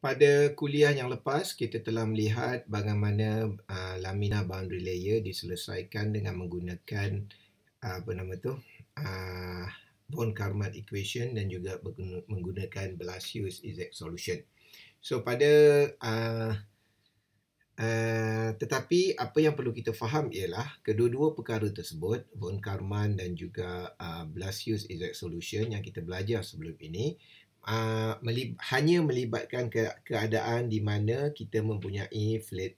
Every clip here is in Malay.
pada kuliah yang lepas kita telah melihat bagaimana uh, ah, lamina boundary layer diselesaikan dengan menggunakan uh, apa nama tu uh, von Karman equation dan juga menggunakan Blasius exact solution. So pada uh, Uh, tetapi apa yang perlu kita faham ialah kedua-dua perkara tersebut von Karman dan juga uh, Blasius exact solution yang kita belajar sebelum ini uh, ah, melib- hanya melibatkan ke- keadaan di mana kita mempunyai flat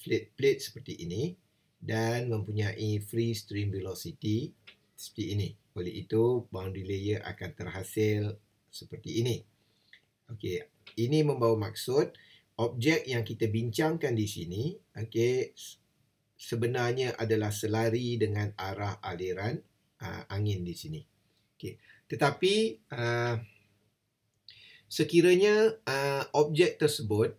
flat plate seperti ini dan mempunyai free stream velocity seperti ini. Oleh itu boundary layer akan terhasil seperti ini. Okey, ini membawa maksud objek yang kita bincangkan di sini okey sebenarnya adalah selari dengan arah aliran uh, angin di sini. Okey. Tetapi uh, sekiranya uh, objek tersebut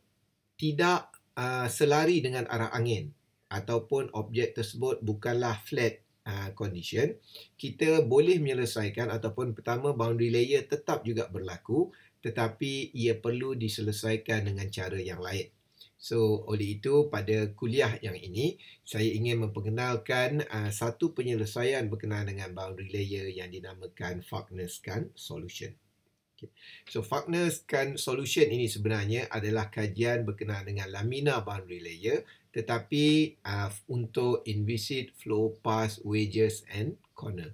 tidak uh, selari dengan arah angin ataupun objek tersebut bukanlah flat uh, condition kita boleh menyelesaikan ataupun pertama boundary layer tetap juga berlaku tetapi ia perlu diselesaikan dengan cara yang lain so oleh itu pada kuliah yang ini saya ingin memperkenalkan uh, satu penyelesaian berkenaan dengan boundary layer yang dinamakan Faulkner's scan solution Okay. So Fagner scan solution ini sebenarnya adalah kajian berkenaan dengan lamina boundary layer tetapi uh, untuk inviscid flow past wedges and corner.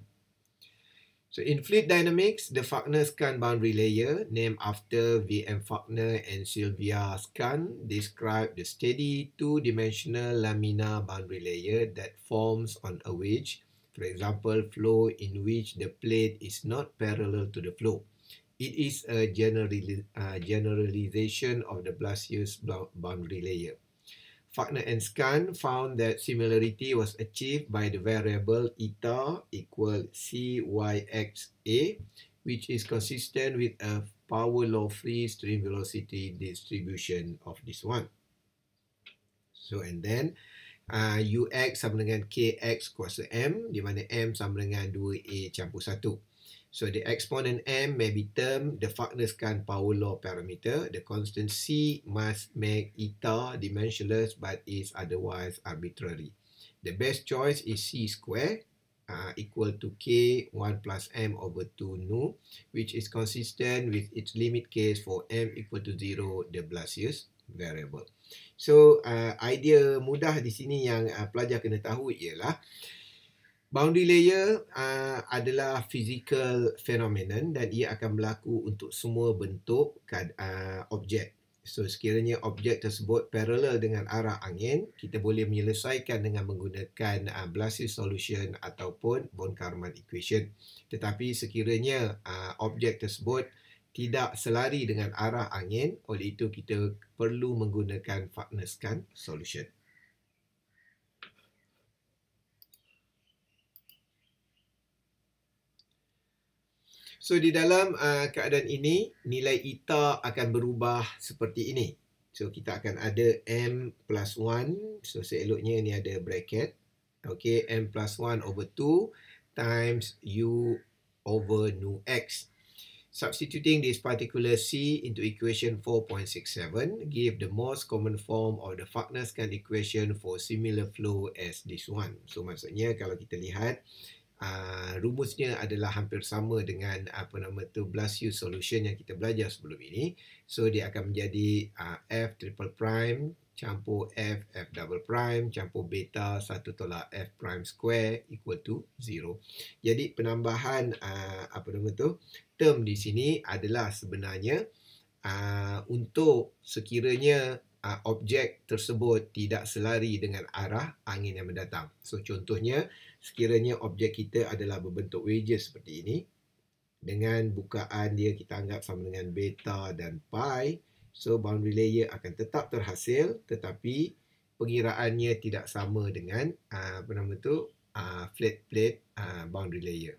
So in fluid dynamics, the Fagner scan boundary layer named after V.M. Fagner and Sylvia scan describe the steady two-dimensional lamina boundary layer that forms on a wedge, for example, flow in which the plate is not parallel to the flow. It is a general, uh, generalization of the blast year's boundary layer. Fagner and Scan found that similarity was achieved by the variable eta equal CYXA, which is consistent with a power law free stream velocity distribution of this one. So, and then uh, UX sama dengan KX kuasa M, di mana M sama dengan 2A campur 1. So the exponent m may be term, the Fagnerskan power law parameter. The constant c must make eta dimensionless but is otherwise arbitrary. The best choice is c square uh, equal to k 1 plus m over 2 nu which is consistent with its limit case for m equal to 0 the Blasius variable. So uh, idea mudah di sini yang uh, pelajar kena tahu ialah uh, Boundary layer uh, adalah physical phenomenon dan ia akan berlaku untuk semua bentuk uh, objek. So sekiranya objek tersebut paralel dengan arah angin, kita boleh menyelesaikan dengan menggunakan uh, ah, Blasius solution ataupun von Karman equation. Tetapi sekiranya uh, objek tersebut tidak selari dengan arah angin, oleh itu kita perlu menggunakan Fagnuskan solution. So di dalam uh, keadaan ini nilai eta akan berubah seperti ini. So kita akan ada m plus 1. So seeloknya ni ada bracket. Okay, m plus 1 over 2 times u over nu x. Substituting this particular c into equation 4.67 give the most common form of the Faulkner's equation for similar flow as this one. So maksudnya kalau kita lihat Ah, rumusnya adalah hampir sama dengan apa nama tu Blasio solution yang kita belajar sebelum ini. So dia akan menjadi uh, F triple prime campur F F double prime campur beta 1 tolak F prime square equal to 0. Jadi penambahan uh, apa nama tu term di sini adalah sebenarnya uh, untuk sekiranya Uh, objek tersebut tidak selari dengan arah angin yang mendatang. So contohnya sekiranya objek kita adalah berbentuk wedges seperti ini dengan bukaan dia kita anggap sama dengan beta dan pi so boundary layer akan tetap terhasil tetapi pengiraannya tidak sama dengan ah, apa nama tu ah, flat plate ah, boundary layer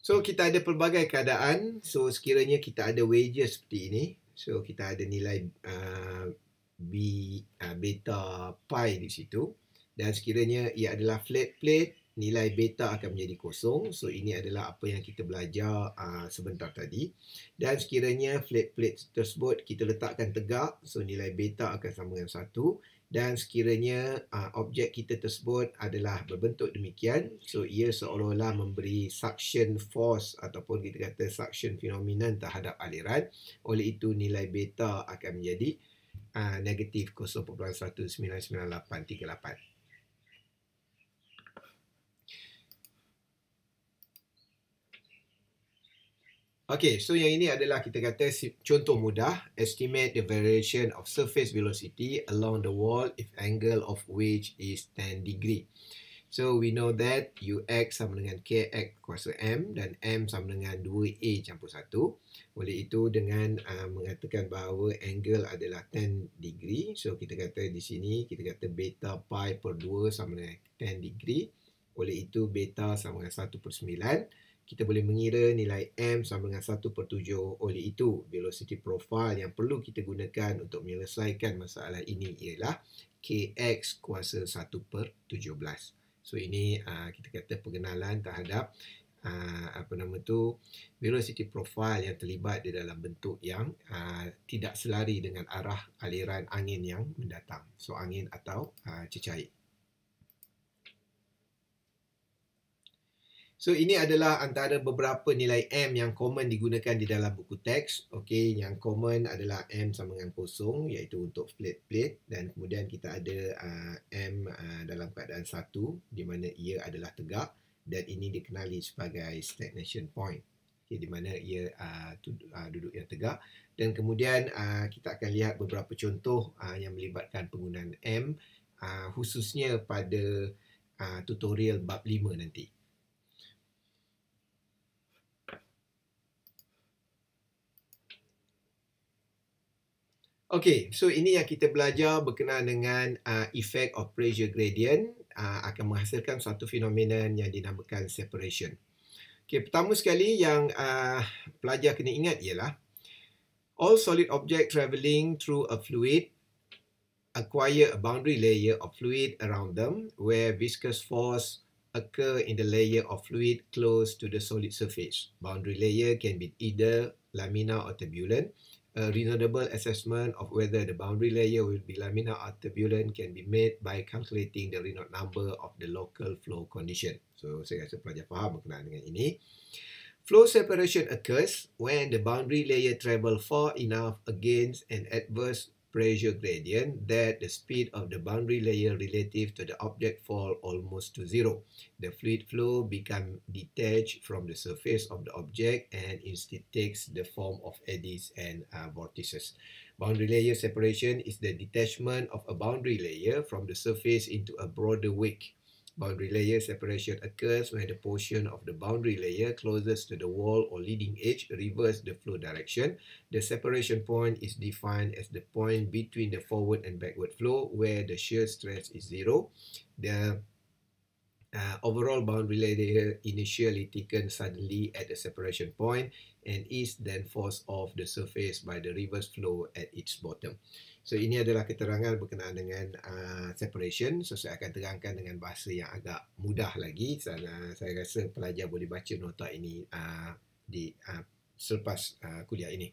So kita ada pelbagai keadaan. So sekiranya kita ada wedges seperti ini, So kita ada nilai uh, B, uh, beta pi di situ. Dan sekiranya ia adalah flat plate, nilai beta akan menjadi kosong. So ini adalah apa yang kita belajar uh, sebentar tadi. Dan sekiranya flat plate tersebut kita letakkan tegak, so nilai beta akan sama dengan 1. Dan sekiranya uh, objek kita tersebut adalah berbentuk demikian, so ia seolah-olah memberi suction force ataupun kita kata suction fenomenon terhadap aliran. Oleh itu nilai beta akan menjadi uh, negatif 0.199838. Okay, so yang ini adalah kita kata contoh mudah estimate the variation of surface velocity along the wall if angle of which is 10 degree. So we know that ux sama dengan kx kuasa m dan m sama dengan 2a campur 1. Oleh itu dengan uh, mengatakan bahawa angle adalah 10 degree. So kita kata di sini kita kata beta pi per 2 sama dengan 10 degree. Oleh itu beta sama dengan 1 per 9 kita boleh mengira nilai M sama dengan 1 per 7 oleh itu velocity profile yang perlu kita gunakan untuk menyelesaikan masalah ini ialah KX kuasa 1 per 17. So ini uh, kita kata pengenalan terhadap uh, apa nama tu velocity profile yang terlibat di dalam bentuk yang uh, tidak selari dengan arah aliran angin yang mendatang. So angin atau uh, cecair. So ini adalah antara beberapa nilai M yang common digunakan di dalam buku teks. Okey, yang common adalah M sama dengan kosong iaitu untuk flat plate dan kemudian kita ada uh, M uh, dalam keadaan satu di mana ia adalah tegak dan ini dikenali sebagai stagnation point. Okey, di mana ia uh, duduk yang tegak dan kemudian uh, kita akan lihat beberapa contoh uh, yang melibatkan penggunaan M uh, khususnya pada uh, tutorial bab 5 nanti. Okay, so ini yang kita belajar berkenaan dengan uh, effect of pressure gradient uh, akan menghasilkan suatu fenomena yang dinamakan separation. Okay, pertama sekali yang uh, pelajar kena ingat ialah all solid object travelling through a fluid acquire a boundary layer of fluid around them where viscous force occur in the layer of fluid close to the solid surface. Boundary layer can be either laminar or turbulent a reasonable assessment of whether the boundary layer will be laminar or turbulent can be made by calculating the Reynolds number of the local flow condition. So, saya rasa pelajar faham berkenaan dengan ini. Flow separation occurs when the boundary layer travel far enough against an adverse pressure gradient that the speed of the boundary layer relative to the object fall almost to zero. The fluid flow become detached from the surface of the object and instead takes the form of eddies and uh, vortices. Boundary layer separation is the detachment of a boundary layer from the surface into a broader wake. Boundary layer separation occurs when the portion of the boundary layer closest to the wall or leading edge reverses the flow direction. The separation point is defined as the point between the forward and backward flow where the shear stress is zero. The uh, overall boundary layer initially taken suddenly at the separation point and is then forced off the surface by the reverse flow at its bottom. So ini adalah keterangan berkenaan dengan uh, separation. So saya akan terangkan dengan bahasa yang agak mudah lagi. Sana saya rasa pelajar boleh baca nota ini uh, di uh, selepas uh, kuliah ini.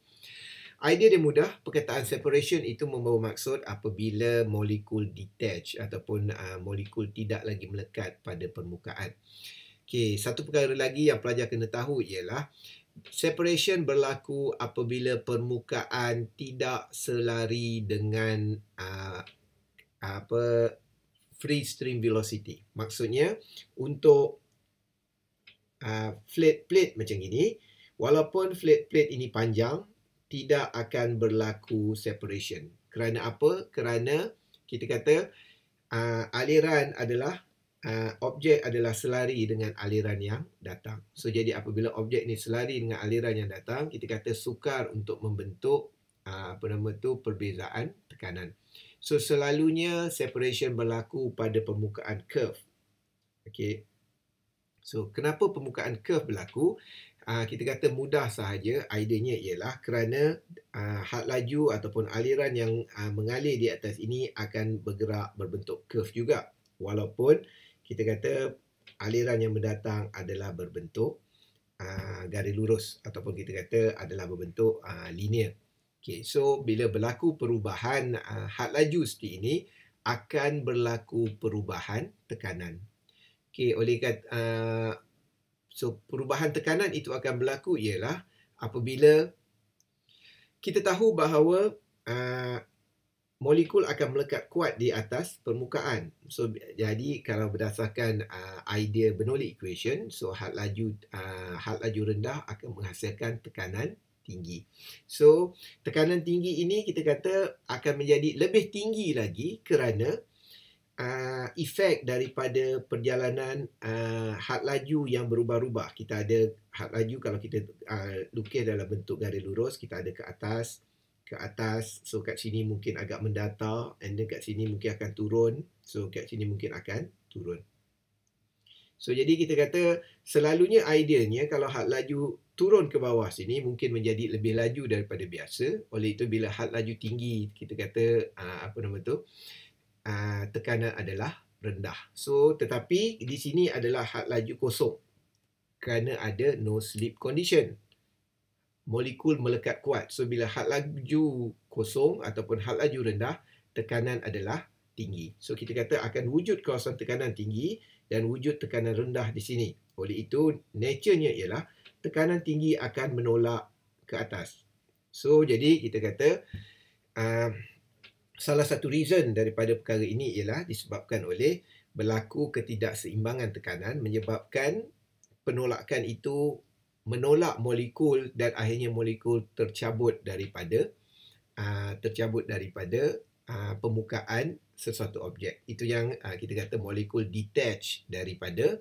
Idea dia mudah, perkataan separation itu membawa maksud apabila molekul detach ataupun uh, molekul tidak lagi melekat pada permukaan. Okay, satu perkara lagi yang pelajar kena tahu ialah separation berlaku apabila permukaan tidak selari dengan uh, apa free stream velocity. Maksudnya untuk uh, flat plate macam ini, walaupun flat plate ini panjang tidak akan berlaku separation. Kerana apa? Kerana kita kata uh, aliran adalah uh, objek adalah selari dengan aliran yang datang. So jadi apabila objek ni selari dengan aliran yang datang, kita kata sukar untuk membentuk uh, apa nama tu perbezaan tekanan. So selalunya separation berlaku pada permukaan curve. Okay. So kenapa permukaan curve berlaku? Ah, kita kata mudah sahaja idenya ialah kerana uh, ah, had laju ataupun aliran yang uh, mengalir di atas ini akan bergerak berbentuk curve juga walaupun kita kata aliran yang mendatang adalah berbentuk uh, garis lurus ataupun kita kata adalah berbentuk uh, linear Okay, so bila berlaku perubahan uh, had laju seperti ini akan berlaku perubahan tekanan okey oleh kata uh, So perubahan tekanan itu akan berlaku ialah apabila kita tahu bahawa uh, molekul akan melekat kuat di atas permukaan. So jadi kalau berdasarkan uh, idea Bernoulli equation, so had laju uh, ah, had laju rendah akan menghasilkan tekanan tinggi. So tekanan tinggi ini kita kata akan menjadi lebih tinggi lagi kerana uh, efek daripada perjalanan uh, had laju yang berubah-ubah. Kita ada had laju kalau kita uh, lukis dalam bentuk garis lurus, kita ada ke atas, ke atas. So kat sini mungkin agak mendatar and then kat sini mungkin akan turun. So kat sini mungkin akan turun. So jadi kita kata selalunya idealnya kalau had laju turun ke bawah sini mungkin menjadi lebih laju daripada biasa. Oleh itu bila had laju tinggi kita kata uh, apa nama tu? Ah, tekanan adalah rendah. So tetapi di sini adalah had laju kosong kerana ada no slip condition. Molekul melekat kuat. So bila had laju kosong ataupun had laju rendah, tekanan adalah tinggi. So kita kata akan wujud kawasan tekanan tinggi dan wujud tekanan rendah di sini. Oleh itu, naturenya ialah tekanan tinggi akan menolak ke atas. So jadi kita kata uh, salah satu reason daripada perkara ini ialah disebabkan oleh berlaku ketidakseimbangan tekanan menyebabkan penolakan itu menolak molekul dan akhirnya molekul tercabut daripada uh, tercabut daripada uh, ah, permukaan sesuatu objek itu yang uh, kita kata molekul detach daripada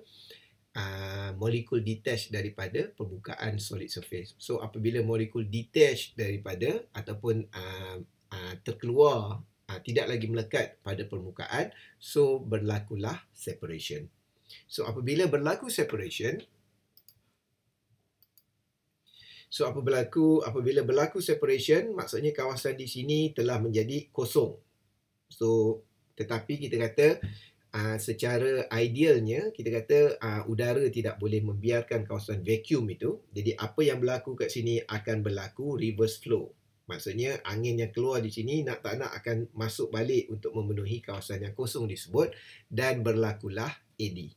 uh, molekul detach daripada permukaan solid surface so apabila molekul detach daripada ataupun uh, Uh, terkeluar uh, tidak lagi melekat pada permukaan so berlakulah separation so apabila berlaku separation so apa berlaku apabila berlaku separation maksudnya kawasan di sini telah menjadi kosong so tetapi kita kata Uh, secara idealnya kita kata uh, udara tidak boleh membiarkan kawasan vacuum itu jadi apa yang berlaku kat sini akan berlaku reverse flow Maksudnya angin yang keluar di sini nak tak nak akan masuk balik untuk memenuhi kawasan yang kosong disebut dan berlakulah eddy.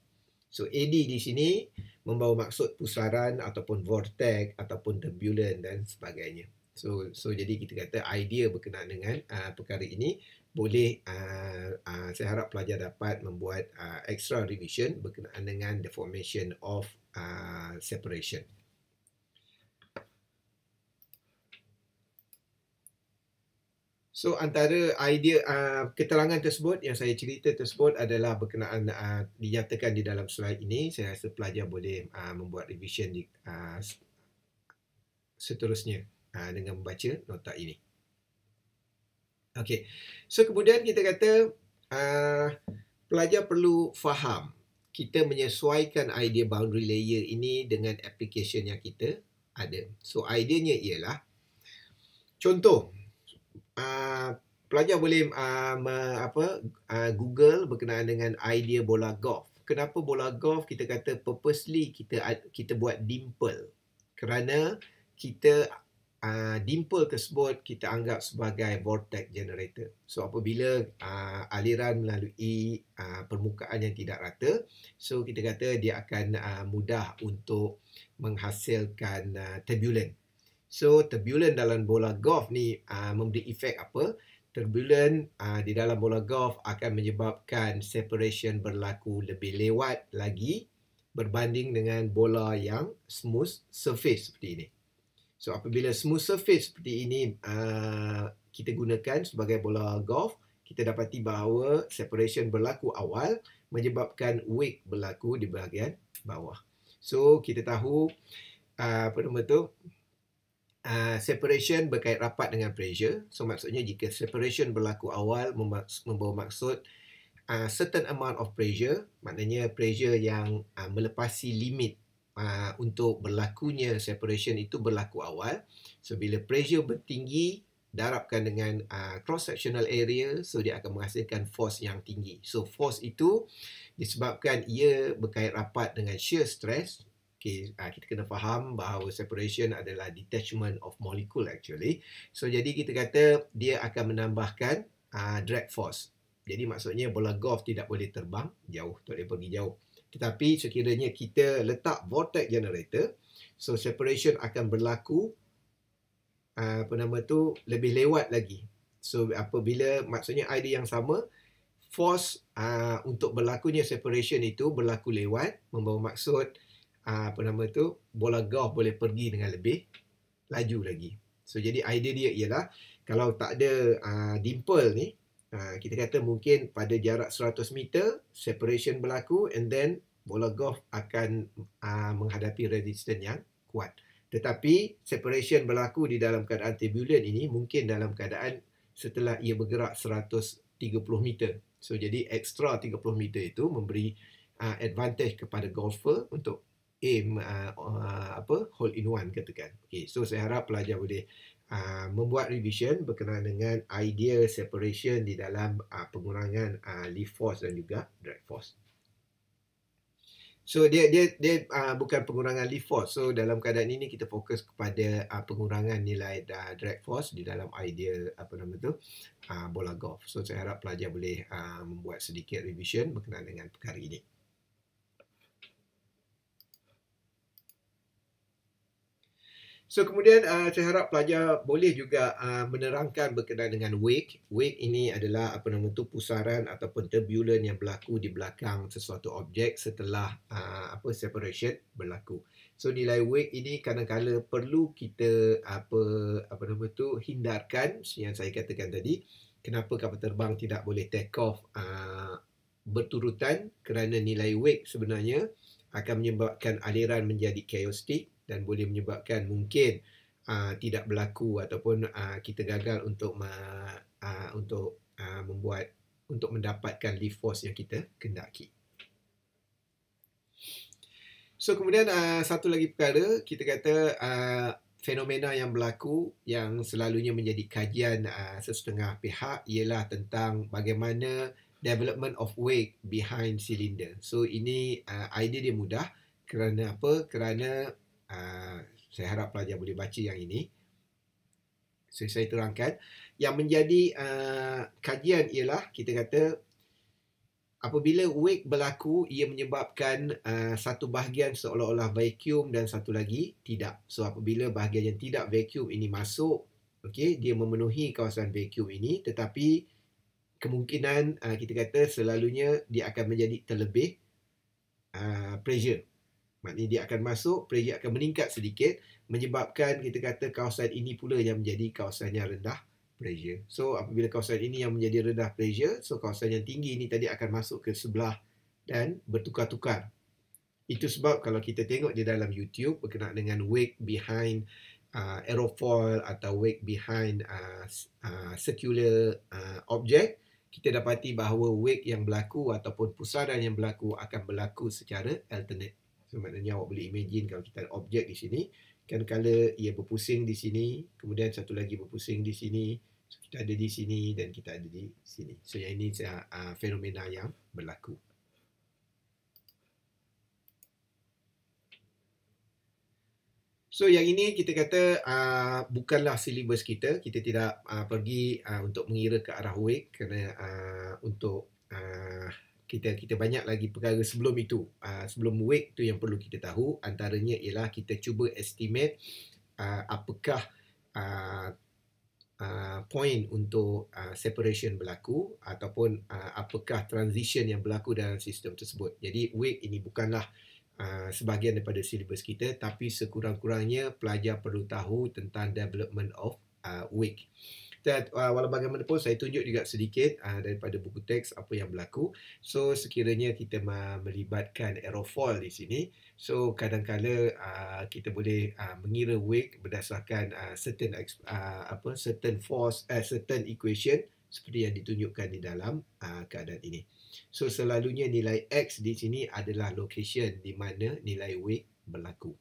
So eddy di sini membawa maksud pusaran ataupun vortex ataupun turbulent dan sebagainya. So so jadi kita kata idea berkenaan dengan uh, perkara ini boleh uh, uh, saya harap pelajar dapat membuat uh, extra revision berkenaan dengan the formation of uh, separation. So antara idea uh, keterangan tersebut yang saya cerita tersebut adalah berkenaan uh, dinyatakan di dalam slide ini saya rasa pelajar boleh uh, membuat revision di uh, seterusnya uh, dengan membaca nota ini. Okay, So kemudian kita kata uh, pelajar perlu faham kita menyesuaikan idea boundary layer ini dengan application yang kita ada. So ideanya ialah contoh Ah, pelajar boleh uh, me, apa uh, Google berkenaan dengan idea bola golf. Kenapa bola golf kita kata purposely kita kita buat dimple? Kerana kita uh, dimple tersebut kita anggap sebagai vortex generator. So apabila uh, aliran melalui uh, permukaan yang tidak rata, so kita kata dia akan uh, mudah untuk menghasilkan uh, turbulent. So turbulent dalam bola golf ni uh, memberi efek apa? Turbulent uh, di dalam bola golf akan menyebabkan separation berlaku lebih lewat lagi berbanding dengan bola yang smooth surface seperti ini. So apabila smooth surface seperti ini uh, kita gunakan sebagai bola golf, kita dapati bahawa separation berlaku awal menyebabkan wake berlaku di bahagian bawah. So kita tahu uh, apa nama tu? Ah, separation berkait rapat dengan pressure. So maksudnya jika separation berlaku awal membawa maksud uh, certain amount of pressure, maknanya pressure yang uh, melepasi limit uh, untuk berlakunya separation itu berlaku awal. So bila pressure bertinggi darabkan dengan uh, cross sectional area so dia akan menghasilkan force yang tinggi. So force itu disebabkan ia berkait rapat dengan shear stress okay, uh, ah, kita kena faham bahawa separation adalah detachment of molecule actually. So jadi kita kata dia akan menambahkan uh, drag force. Jadi maksudnya bola golf tidak boleh terbang jauh, tak boleh pergi jauh. Tetapi sekiranya kita letak vortex generator, so separation akan berlaku uh, apa nama tu lebih lewat lagi. So apabila maksudnya idea yang sama force uh, untuk berlakunya separation itu berlaku lewat membawa maksud Ah, apa nama tu bola golf boleh pergi dengan lebih laju lagi. So jadi idea dia ialah kalau tak ada uh, dimple ni, uh, kita kata mungkin pada jarak 100 meter separation berlaku and then bola golf akan uh, menghadapi resistance yang kuat. Tetapi separation berlaku di dalam keadaan turbulent ini mungkin dalam keadaan setelah ia bergerak 130 meter. So jadi extra 30 meter itu memberi uh, advantage kepada golfer untuk aim uh, uh, apa hole in one katakan. Okey, so saya harap pelajar boleh uh, membuat revision berkenaan dengan idea separation di dalam uh, pengurangan uh, lift force dan juga drag force. So dia dia dia uh, bukan pengurangan lift force. So dalam keadaan ini kita fokus kepada uh, pengurangan nilai uh, drag force di dalam ideal apa nama tu uh, bola golf. So saya harap pelajar boleh uh, membuat sedikit revision berkenaan dengan perkara ini. So kemudian uh, saya harap pelajar boleh juga uh, menerangkan berkenaan dengan wake. Wake ini adalah apa nama tu pusaran ataupun turbulence yang berlaku di belakang sesuatu objek setelah uh, apa separation berlaku. So nilai wake ini kadang-kadang perlu kita apa apa nama tu hindarkan yang saya katakan tadi. Kenapa kapal terbang tidak boleh take off uh, berturutan kerana nilai wake sebenarnya akan menyebabkan aliran menjadi chaotic dan boleh menyebabkan mungkin uh, tidak berlaku ataupun uh, kita gagal untuk uh, untuk uh, membuat untuk mendapatkan lift force yang kita kendaki. So kemudian uh, satu lagi perkara kita kata uh, fenomena yang berlaku yang selalunya menjadi kajian uh, sesetengah pihak ialah tentang bagaimana development of wake behind cylinder. So ini uh, idea dia mudah kerana apa? Kerana Ah, saya harap pelajar boleh baca yang ini. So, saya terangkan. Yang menjadi uh, kajian ialah kita kata apabila wake berlaku ia menyebabkan uh, satu bahagian seolah-olah vacuum dan satu lagi tidak. So apabila bahagian yang tidak vacuum ini masuk, okay, dia memenuhi kawasan vacuum ini tetapi kemungkinan uh, kita kata selalunya dia akan menjadi terlebih uh, pressure. Maknanya dia akan masuk, pressure akan meningkat sedikit menyebabkan kita kata kawasan ini pula yang menjadi kawasan yang rendah pressure. So apabila kawasan ini yang menjadi rendah pressure, so kawasan yang tinggi ini tadi akan masuk ke sebelah dan bertukar-tukar. Itu sebab kalau kita tengok di dalam YouTube berkenaan dengan wake behind uh, aerofoil atau wake behind uh, uh, circular uh, object, kita dapati bahawa wake yang berlaku ataupun pusaran yang berlaku akan berlaku secara alternate. So maknanya awak boleh imagine kalau kita ada objek di sini kan kala ia berpusing di sini kemudian satu lagi berpusing di sini so kita ada di sini dan kita ada di sini so yang ini uh, fenomena yang berlaku so yang ini kita kata uh, bukanlah silibus kita kita tidak uh, pergi uh, untuk mengira ke arah wake kerana uh, untuk uh, kita kita banyak lagi perkara sebelum itu uh, sebelum wake tu yang perlu kita tahu antaranya ialah kita cuba estimate uh, apakah uh, uh, point untuk uh, separation berlaku ataupun uh, apakah transition yang berlaku dalam sistem tersebut jadi wake ini bukanlah Uh, sebahagian daripada syllabus kita tapi sekurang-kurangnya pelajar perlu tahu tentang development of uh, wake dan uh, ah, walaubagaimanapun saya tunjuk juga sedikit uh, daripada buku teks apa yang berlaku so sekiranya kita melibatkan aerofoil di sini so kadang uh, ah, kita boleh uh, mengira wake berdasarkan uh, certain uh, apa certain force uh, certain equation seperti yang ditunjukkan di dalam uh, keadaan ini so selalunya nilai x di sini adalah location di mana nilai wake berlaku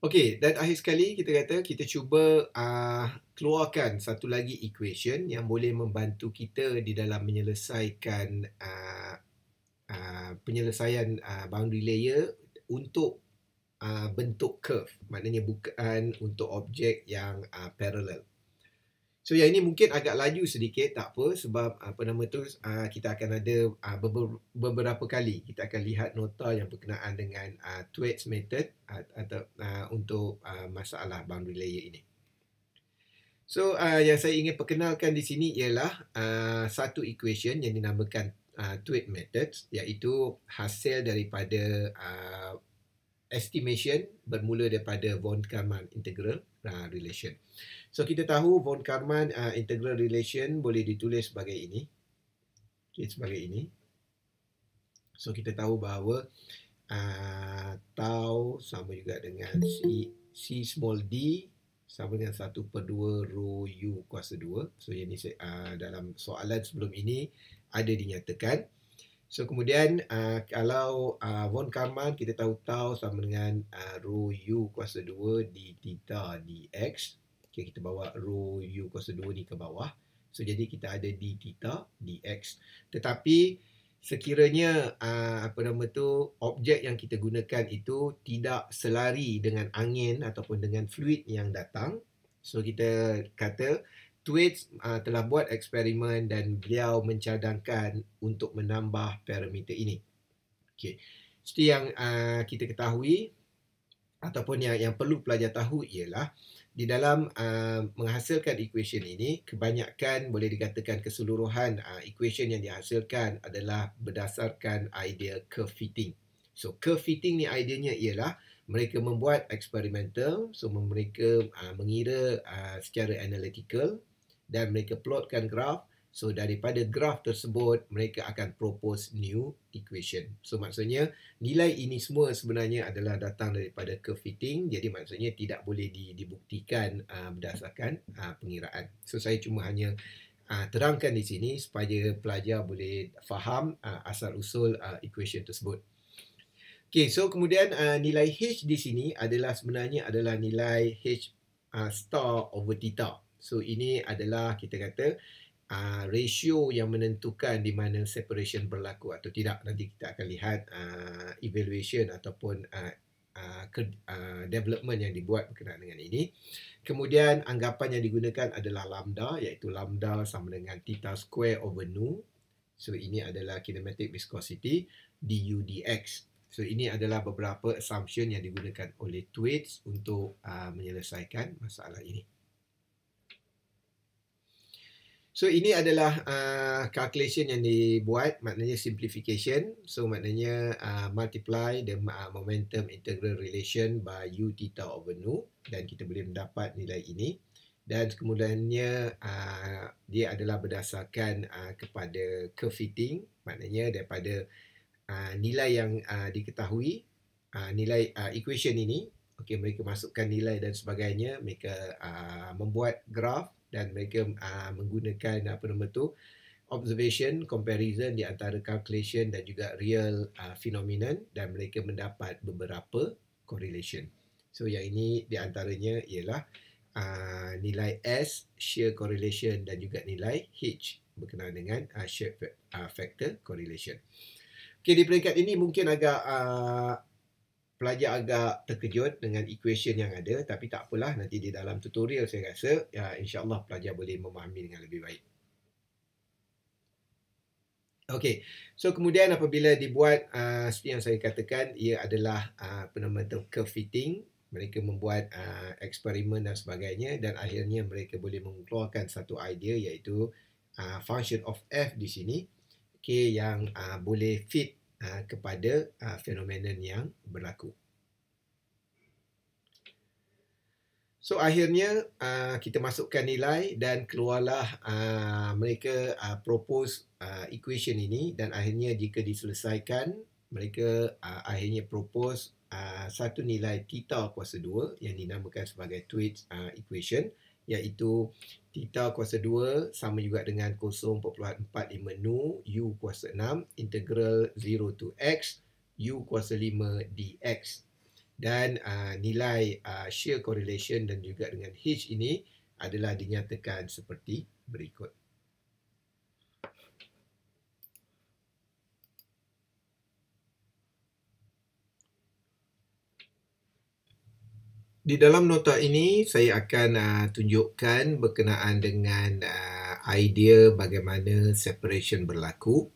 Okey, dan akhir sekali kita kata kita cuba uh, keluarkan satu lagi equation yang boleh membantu kita di dalam menyelesaikan uh, uh, penyelesaian uh, boundary layer untuk uh, bentuk curve. Maknanya bukan untuk objek yang uh, parallel. So yang ini mungkin agak laju sedikit tak apa sebab apa nama tu ah, kita akan ada ah, beberapa, kali kita akan lihat nota yang berkenaan dengan uh, ah, tweets method atau untuk masalah boundary layer ini. So yang saya ingin perkenalkan di sini ialah satu equation yang dinamakan tweet method iaitu hasil daripada estimation bermula daripada von Karman integral uh, relation. So kita tahu von Karman uh, integral relation boleh ditulis sebagai ini. Okay, sebagai ini. So kita tahu bahawa uh, tau sama juga dengan C, C small d sama dengan 1 per 2 rho u kuasa 2. So yang ini uh, dalam soalan sebelum ini ada dinyatakan. So kemudian uh, kalau uh, Von Karman kita tahu tau sama dengan uh, rho u kuasa 2 di theta dx. Okay, kita bawa rho u kuasa 2 ni ke bawah. So jadi kita ada d theta dx. Tetapi sekiranya uh, apa nama tu objek yang kita gunakan itu tidak selari dengan angin ataupun dengan fluid yang datang. So kita kata Tweets uh, telah buat eksperimen dan beliau mencadangkan untuk menambah parameter ini. Okey. Jadi yang uh, kita ketahui ataupun yang yang perlu pelajar tahu ialah di dalam uh, menghasilkan equation ini kebanyakan boleh dikatakan keseluruhan uh, equation yang dihasilkan adalah berdasarkan idea curve fitting. So curve fitting ni ideanya ialah mereka membuat eksperimental so mereka uh, mengira uh, secara analytical dan mereka plotkan graf. So daripada graf tersebut mereka akan propose new equation. So maksudnya nilai ini semua sebenarnya adalah datang daripada curve fitting. Jadi maksudnya tidak boleh dibuktikan uh, berdasarkan uh, pengiraan. So saya cuma hanya uh, terangkan di sini supaya pelajar boleh faham uh, asal-usul uh, equation tersebut. Okay, so kemudian uh, nilai H di sini adalah sebenarnya adalah nilai H uh, star over theta. So ini adalah kita kata uh, ratio yang menentukan di mana separation berlaku atau tidak. Nanti kita akan lihat uh, evaluation ataupun uh, Uh, uh, development yang dibuat berkenaan dengan ini Kemudian anggapan yang digunakan adalah lambda Iaitu lambda sama dengan theta square over nu So ini adalah kinematic viscosity du dx So ini adalah beberapa assumption yang digunakan oleh tweets Untuk uh, menyelesaikan masalah ini So ini adalah uh, calculation yang dibuat maknanya simplification so maknanya uh, multiply the uh, momentum integral relation by u theta over nu dan kita boleh mendapat nilai ini dan kemudiannya uh, dia adalah berdasarkan uh, kepada curve fitting maknanya daripada uh, nilai yang uh, diketahui uh, nilai uh, equation ini Okay, mereka masukkan nilai dan sebagainya mereka uh, membuat graf dan mereka uh, menggunakan apa nama tu observation comparison di antara calculation dan juga real uh, phenomenon dan mereka mendapat beberapa correlation. So yang ini di antaranya ialah uh, nilai S shear correlation dan juga nilai H berkenaan dengan uh, shear uh, factor correlation. Okey di peringkat ini mungkin agak uh, pelajar agak terkejut dengan equation yang ada tapi tak apalah nanti di dalam tutorial saya rasa ya insyaallah pelajar boleh memahami dengan lebih baik. Okey. So kemudian apabila dibuat uh, seperti yang saya katakan ia adalah ah, apa uh, nama curve fitting mereka membuat uh, eksperimen dan sebagainya dan akhirnya mereka boleh mengeluarkan satu idea iaitu uh, function of f di sini okay, yang uh, boleh fit Ah, kepada ah, fenomena yang berlaku. So akhirnya ah, kita masukkan nilai dan keluarlah mereka propose equation ini dan akhirnya jika diselesaikan mereka akhirnya propose satu nilai theta kuasa 2 yang dinamakan sebagai Tweed equation iaitu theta kuasa 2 sama juga dengan 0.4 menu u kuasa 6 integral 0 to x u kuasa 5 dx dan uh, nilai uh, shear correlation dan juga dengan h ini adalah dinyatakan seperti berikut Di dalam nota ini saya akan uh, tunjukkan berkenaan dengan uh, idea bagaimana separation berlaku.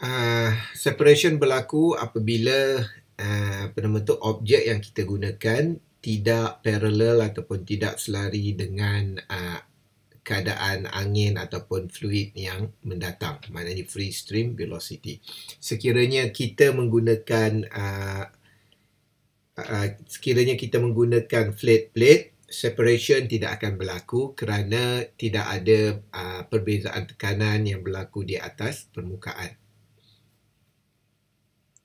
Uh, separation berlaku apabila uh, apa objek yang kita gunakan tidak paralel ataupun tidak selari dengan uh, keadaan angin ataupun fluid yang mendatang, maknanya free stream velocity. Sekiranya kita menggunakan uh, uh, sekiranya kita menggunakan flat plate, separation tidak akan berlaku kerana tidak ada ah, perbezaan tekanan yang berlaku di atas permukaan.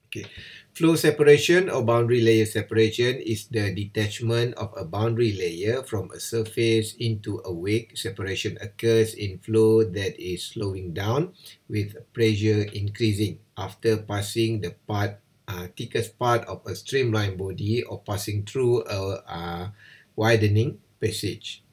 Okay. Flow separation or boundary layer separation is the detachment of a boundary layer from a surface into a wake. Separation occurs in flow that is slowing down with pressure increasing after passing the part uh, thickest part of a streamlined body or passing through a uh, widening passage.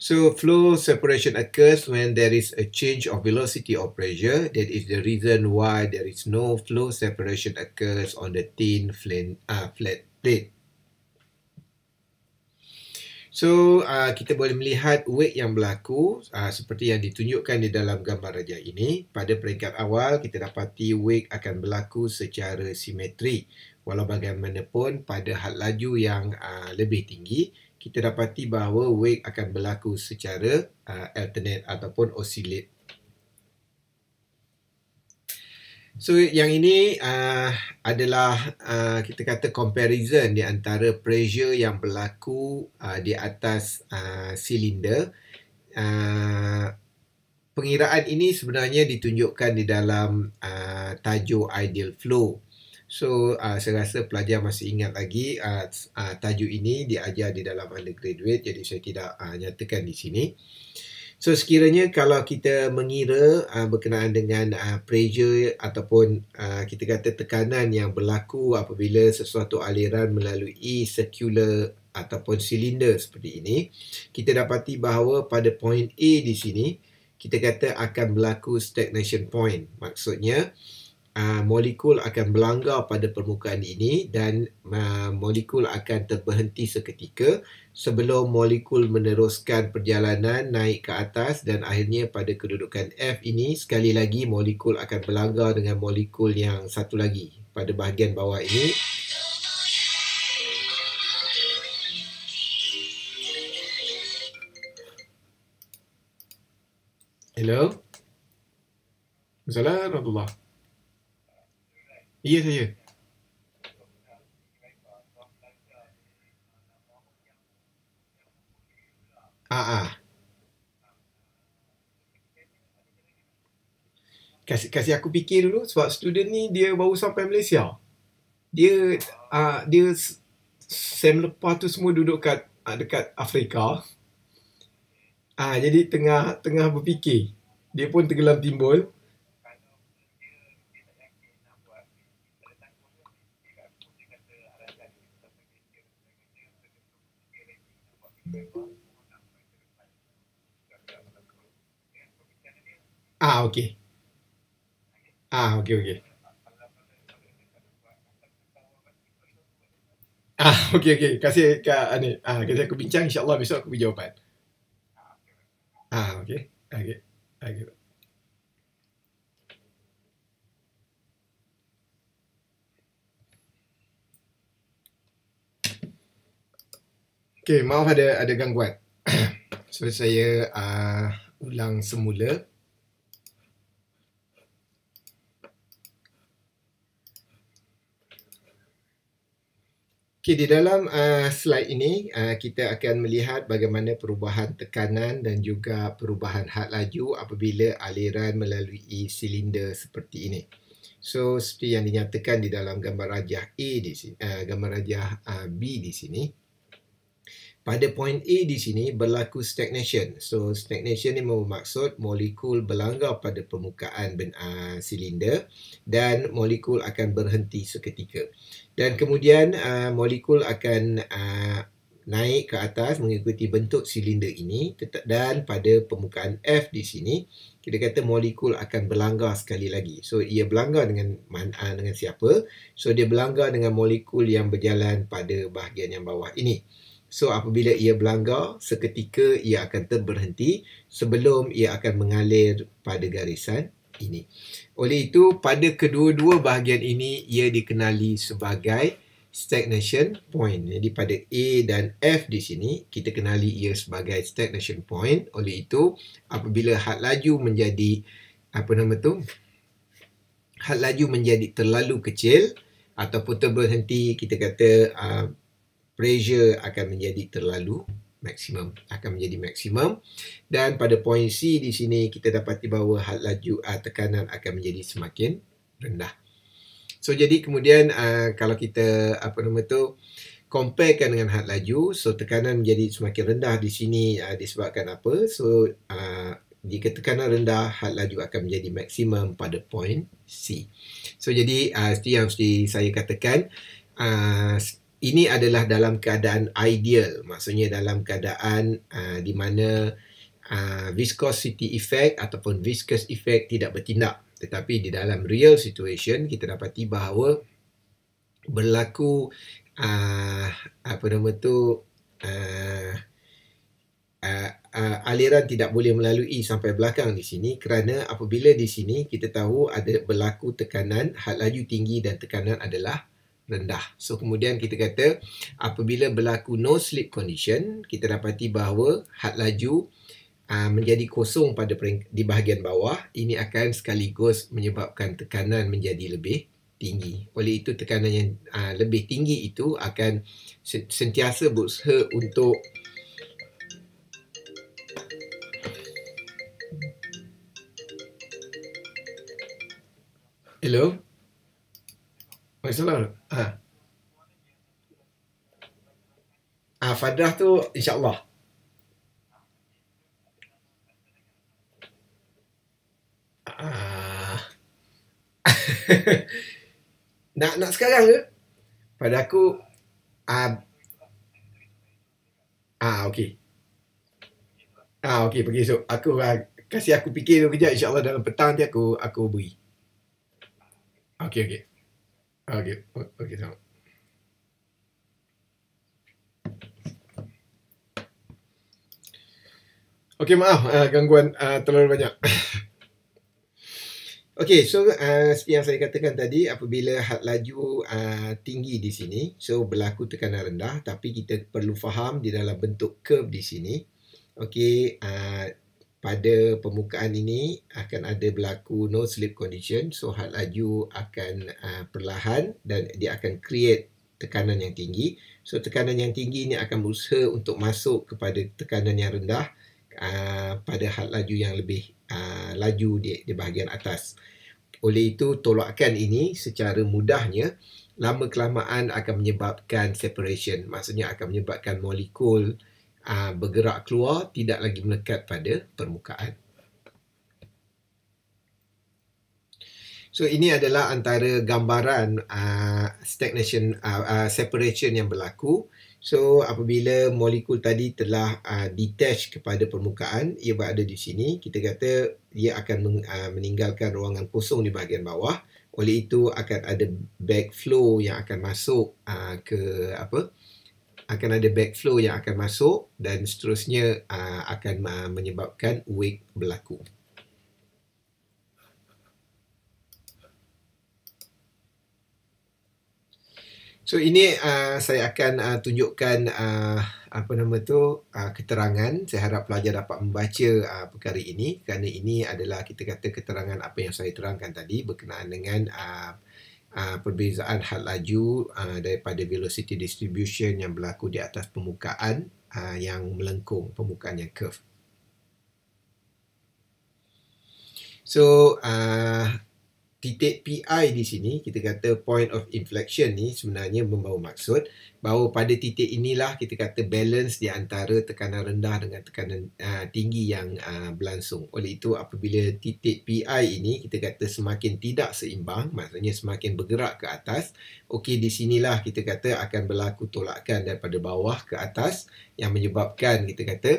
So flow separation occurs when there is a change of velocity or pressure. That is the reason why there is no flow separation occurs on the thin flint, uh, flat plate. So uh, kita boleh melihat wake yang berlaku uh, seperti yang ditunjukkan di dalam gambar raja ini. Pada peringkat awal kita dapati wake akan berlaku secara simetri. Walau bagaimanapun pada had laju yang uh, lebih tinggi, kita dapati bahawa wake akan berlaku secara uh, alternate ataupun oscillate. So yang ini uh, adalah uh, kita kata comparison di antara pressure yang berlaku uh, di atas silinder. Uh, pengiraan ini sebenarnya ditunjukkan di dalam uh, tajuk ideal flow. So uh, saya rasa pelajar masih ingat lagi uh, uh, tajuk ini diajar di dalam undergraduate jadi saya tidak uh, nyatakan di sini. So sekiranya kalau kita mengira uh, berkenaan dengan uh, pressure ataupun uh, kita kata tekanan yang berlaku apabila sesuatu aliran melalui circular ataupun silinder seperti ini, kita dapati bahawa pada point A di sini kita kata akan berlaku stagnation point. Maksudnya Uh, molekul akan berlanggar pada permukaan ini dan uh, molekul akan terhenti seketika sebelum molekul meneruskan perjalanan naik ke atas dan akhirnya pada kedudukan F ini sekali lagi molekul akan berlanggar dengan molekul yang satu lagi pada bahagian bawah ini Hello Assalamualaikum Ya saya. Ya. Ah ah. Kasih kasih aku fikir dulu sebab student ni dia baru sampai Malaysia. Dia ah dia sem lepas tu semua duduk kat uh, dekat Afrika. Ah jadi tengah tengah berfikir. Dia pun tenggelam timbul. Ah, ok. Ah, ok, ok. Ah, ok, ok. Kasih ke, Ani. Ah, kasih aku bincang. InsyaAllah besok aku punya jawapan. Ah, ok. Ah, ok. Ah, ok. Okay, maaf ada ada gangguan. so saya uh, ulang semula. Okay, di dalam uh, slide ini uh, kita akan melihat bagaimana perubahan tekanan dan juga perubahan had laju apabila aliran melalui silinder seperti ini. So seperti yang dinyatakan di dalam gambar rajah A di sini, uh, eh, gambar rajah uh, B di sini. Pada point A di sini berlaku stagnation. So stagnation ini bermaksud molekul berlanggar pada permukaan uh, silinder dan molekul akan berhenti seketika dan kemudian uh, molekul akan uh, naik ke atas mengikuti bentuk silinder ini dan pada permukaan F di sini kita kata molekul akan berlanggar sekali lagi so ia berlanggar dengan uh, dengan siapa so dia berlanggar dengan molekul yang berjalan pada bahagian yang bawah ini so apabila ia berlanggar seketika ia akan terberhenti sebelum ia akan mengalir pada garisan ini. Oleh itu, pada kedua-dua bahagian ini, ia dikenali sebagai stagnation point. Jadi pada A dan F di sini, kita kenali ia sebagai stagnation point. Oleh itu, apabila had laju menjadi, apa nama tu? Had laju menjadi terlalu kecil ataupun terberhenti, kita kata uh, pressure akan menjadi terlalu maksimum akan menjadi maksimum dan pada poin C di sini kita dapati bahawa had laju uh, tekanan akan menjadi semakin rendah. So jadi kemudian uh, kalau kita apa nama tu comparekan dengan had laju so tekanan menjadi semakin rendah di sini uh, disebabkan apa? So uh, jika tekanan rendah had laju akan menjadi maksimum pada poin C. So jadi uh, itu yang mesti saya katakan uh, ini adalah dalam keadaan ideal maksudnya dalam keadaan uh, di mana uh, viscosity effect ataupun viscous effect tidak bertindak tetapi di dalam real situation kita dapati bahawa berlaku uh, apa nama tu uh, uh, uh, aliran tidak boleh melalui sampai belakang di sini kerana apabila di sini kita tahu ada berlaku tekanan had laju tinggi dan tekanan adalah rendah. So kemudian kita kata apabila berlaku no slip condition, kita dapati bahawa had laju uh, menjadi kosong pada di bahagian bawah, ini akan sekaligus menyebabkan tekanan menjadi lebih tinggi. Oleh itu tekanan yang uh, lebih tinggi itu akan sentiasa berusaha untuk Hello. Mari salam. Ha. Ha, fadrah tu insyaAllah. Ha. nak nak sekarang ke? Pada aku ah uh, ah okey. Ah okey pergi esok. Aku uh, kasih aku fikir dulu kejap Allah dalam petang nanti aku aku beri. Okey okey. I'll get I'll get out. Okay, maaf, uh, gangguan uh, terlalu banyak. okay, so uh, seperti yang saya katakan tadi, apabila had laju uh, tinggi di sini, so berlaku tekanan rendah, tapi kita perlu faham di dalam bentuk curve di sini. Okay, uh, pada permukaan ini akan ada berlaku no slip condition so had laju akan uh, perlahan dan dia akan create tekanan yang tinggi so tekanan yang tinggi ini akan berusaha untuk masuk kepada tekanan yang rendah uh, pada had laju yang lebih uh, laju di, di bahagian atas oleh itu tolakkan ini secara mudahnya lama kelamaan akan menyebabkan separation maksudnya akan menyebabkan molekul uh, bergerak keluar tidak lagi melekat pada permukaan. So ini adalah antara gambaran uh, stagnation uh, uh, separation yang berlaku. So apabila molekul tadi telah uh, detach kepada permukaan, ia berada di sini, kita kata ia akan men- uh, meninggalkan ruangan kosong di bahagian bawah. Oleh itu akan ada backflow yang akan masuk uh, ke apa? akan ada backflow yang akan masuk dan seterusnya uh, akan uh, menyebabkan wake berlaku. So ini uh, saya akan uh, tunjukkan uh, apa nama tu uh, keterangan saya harap pelajar dapat membaca uh, perkara ini kerana ini adalah kita kata keterangan apa yang saya terangkan tadi berkenaan dengan uh, uh, perbezaan had laju uh, daripada velocity distribution yang berlaku di atas permukaan uh, yang melengkung permukaan yang curve. So, uh, titik PI di sini, kita kata point of inflection ni sebenarnya membawa maksud bahawa pada titik inilah kita kata balance di antara tekanan rendah dengan tekanan uh, tinggi yang uh, berlangsung. Oleh itu apabila titik PI ini kita kata semakin tidak seimbang, maksudnya semakin bergerak ke atas, okey di sinilah kita kata akan berlaku tolakan daripada bawah ke atas yang menyebabkan kita kata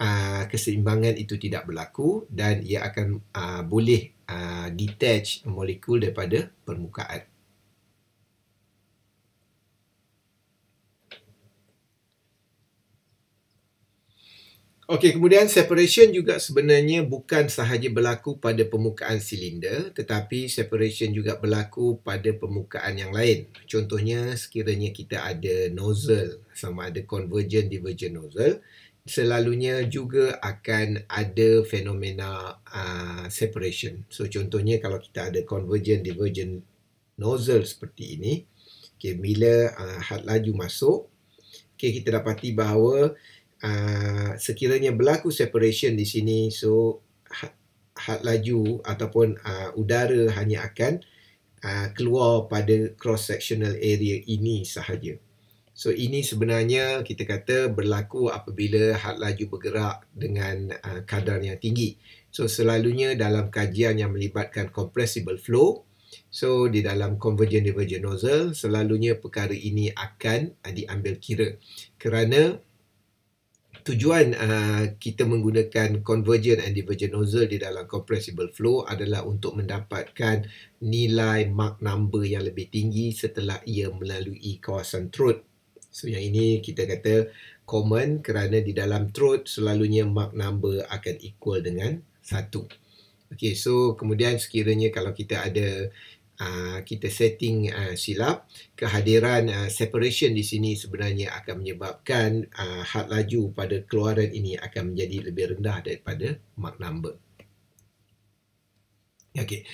uh, keseimbangan itu tidak berlaku dan ia akan uh, boleh Uh, detach molekul daripada permukaan. Okey, kemudian separation juga sebenarnya bukan sahaja berlaku pada permukaan silinder tetapi separation juga berlaku pada permukaan yang lain. Contohnya sekiranya kita ada nozzle sama ada convergent divergent nozzle selalunya juga akan ada fenomena uh, separation. So contohnya kalau kita ada convergent divergent nozzle seperti ini, okay, bila uh, had laju masuk, okay, kita dapati bahawa uh, sekiranya berlaku separation di sini, so had laju ataupun uh, udara hanya akan uh, keluar pada cross sectional area ini sahaja. So ini sebenarnya kita kata berlaku apabila had laju bergerak dengan uh, kadar yang tinggi. So selalunya dalam kajian yang melibatkan compressible flow, so di dalam convergent divergent nozzle selalunya perkara ini akan uh, diambil kira kerana tujuan uh, kita menggunakan convergent and divergent nozzle di dalam compressible flow adalah untuk mendapatkan nilai Mach number yang lebih tinggi setelah ia melalui kawasan throat. So yang ini kita kata common kerana di dalam truth selalunya mark number akan equal dengan 1. Okay, so kemudian sekiranya kalau kita ada uh, kita setting uh, silap, kehadiran uh, separation di sini sebenarnya akan menyebabkan uh, had laju pada keluaran ini akan menjadi lebih rendah daripada mark number. Okay.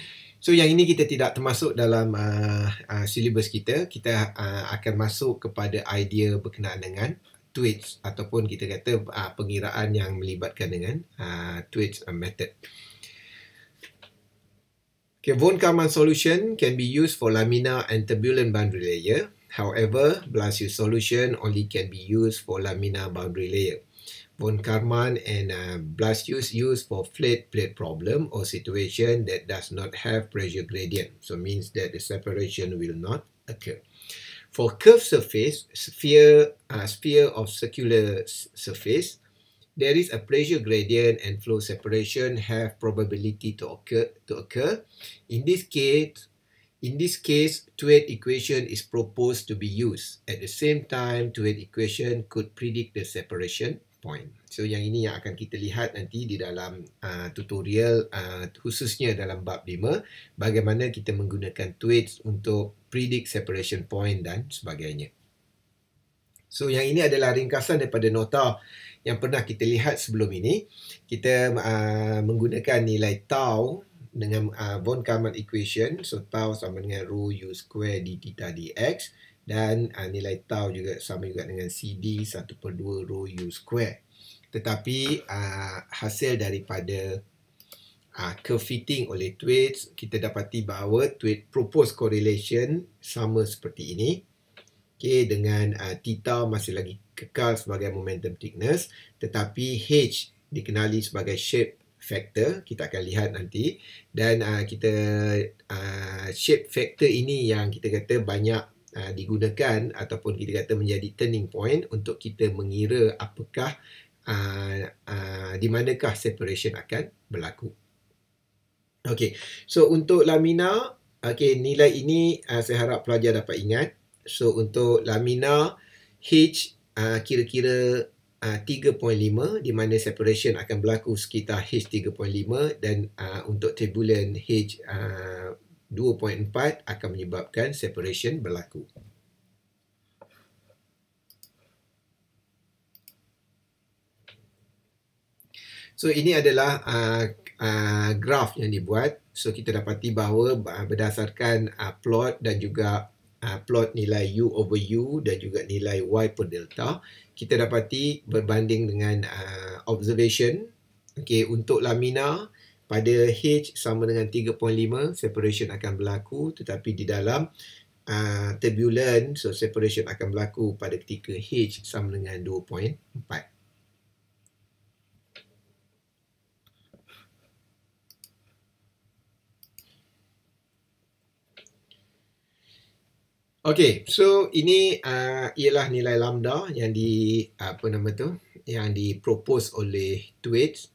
So yang ini kita tidak termasuk dalam uh, uh, syllabus kita. Kita uh, akan masuk kepada idea berkenaan dengan tweets ataupun kita kata uh, pengiraan yang melibatkan dengan uh, tweets uh, method. Okay, Von Karman solution can be used for laminar and turbulent boundary layer. However, Blasius solution only can be used for laminar boundary layer. von Karman and uh, Blasius used for flat plate problem or situation that does not have pressure gradient. So means that the separation will not occur. For curved surface, sphere, uh, sphere of circular surface, there is a pressure gradient and flow separation have probability to occur. To occur. In this case, in this case, Tweet equation is proposed to be used. At the same time, Tweet equation could predict the separation point. So yang ini yang akan kita lihat nanti di dalam uh, tutorial uh, khususnya dalam bab 5 bagaimana kita menggunakan tweet untuk predict separation point dan sebagainya. So yang ini adalah ringkasan daripada nota yang pernah kita lihat sebelum ini. Kita uh, menggunakan nilai tau dengan uh, von Kármán equation. So tau sama dengan rho u square dt tadi x dan uh, nilai tau juga sama juga dengan CD 1 per 2 rho U square. Tetapi uh, hasil daripada uh, ah, fitting oleh tweets, kita dapati bahawa tweet propose correlation sama seperti ini. Okay, dengan uh, T tau masih lagi kekal sebagai momentum thickness. Tetapi H dikenali sebagai shape factor kita akan lihat nanti dan uh, kita uh, shape factor ini yang kita kata banyak Uh, digunakan ataupun kita kata menjadi turning point untuk kita mengira apakah uh, uh, di manakah separation akan berlaku. Okey, so untuk lamina, okey nilai ini uh, saya harap pelajar dapat ingat. So untuk lamina H uh, kira-kira uh, 3.5 di mana separation akan berlaku sekitar H 3.5 dan uh, untuk turbulent H uh, 2.4 akan menyebabkan separation berlaku. So ini adalah uh, uh, graf yang dibuat. So kita dapati bahawa uh, berdasarkan uh, plot dan juga uh, plot nilai U over U dan juga nilai Y per delta, kita dapati berbanding dengan uh, observation okay, untuk laminar, pada H sama dengan 3.5 separation akan berlaku tetapi di dalam uh, turbulent so separation akan berlaku pada ketika H sama dengan 2.4 Okey, so ini uh, ialah nilai lambda yang di apa nama tu yang di propose oleh Twaits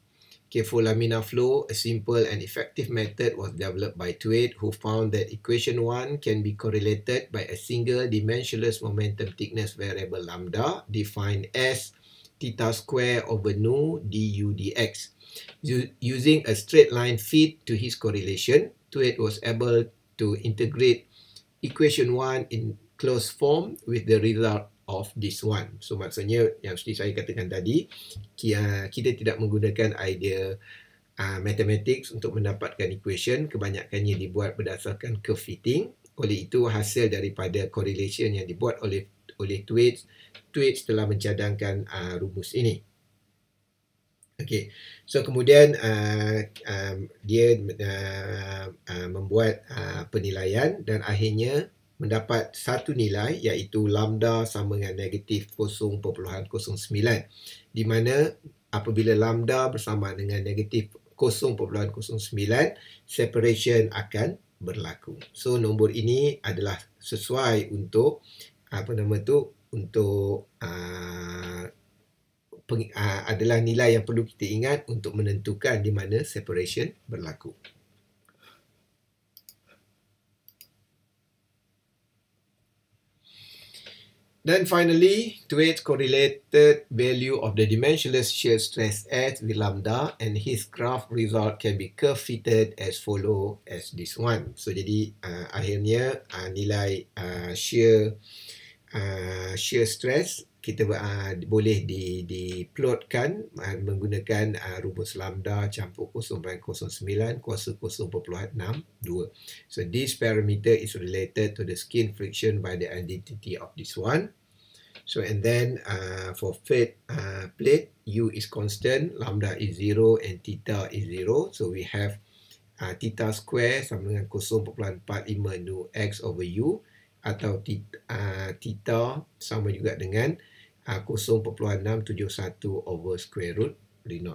Kefalamina flow, a simple and effective method, was developed by Tweed, who found that equation 1 can be correlated by a single dimensionless momentum thickness variable lambda, defined as theta square over nu du dx. Using a straight line fit to his correlation, Tweed was able to integrate equation 1 in closed form with the of this one. So maksudnya yang seperti saya katakan tadi, ah, kita tidak menggunakan idea uh, mathematics untuk mendapatkan equation. Kebanyakannya dibuat berdasarkan curve fitting. Oleh itu hasil daripada correlation yang dibuat oleh oleh Twaits, Twaits telah mencadangkan uh, rumus ini. Okay, so kemudian uh, um, dia uh, uh, membuat uh, penilaian dan akhirnya mendapat satu nilai iaitu lambda sama dengan negatif 0.09 di mana apabila lambda bersama dengan negatif 0.09 separation akan berlaku. So nombor ini adalah sesuai untuk apa nama tu untuk uh, Peng, aa, ah, adalah nilai yang perlu kita ingat untuk menentukan di mana separation berlaku. Then finally, to it correlated value of the dimensionless shear stress at V lambda and his graph result can be curve fitted as follow as this one. So jadi uh, akhirnya uh, nilai uh, shear uh, shear stress kita uh, boleh di diplotkan uh, ah, menggunakan uh, rumus lambda campur 0.09 kuasa 0.62 so this parameter is related to the skin friction by the identity of this one so and then uh, for fit uh, plate u is constant lambda is 0 and theta is 0 so we have uh, theta square sama dengan 0.45 nu x over u atau theta, uh, theta sama juga dengan uh, 0.671 over square root V0.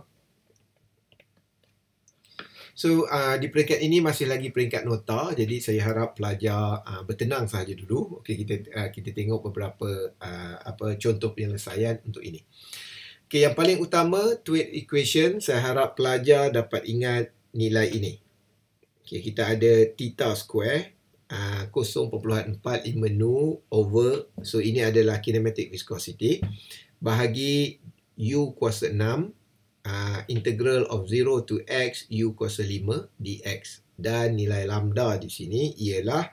So uh, di peringkat ini masih lagi peringkat nota jadi saya harap pelajar uh, bertenang sahaja dulu. Okey kita uh, kita tengok beberapa uh, apa contoh penyelesaian untuk ini. Okey yang paling utama tweet equation saya harap pelajar dapat ingat nilai ini. Okey kita ada theta square uh, 0.4 imenu over so ini adalah kinematic viscosity bahagi u kuasa 6 uh, ah, integral of 0 to x u kuasa 5 dx dan nilai lambda di sini ialah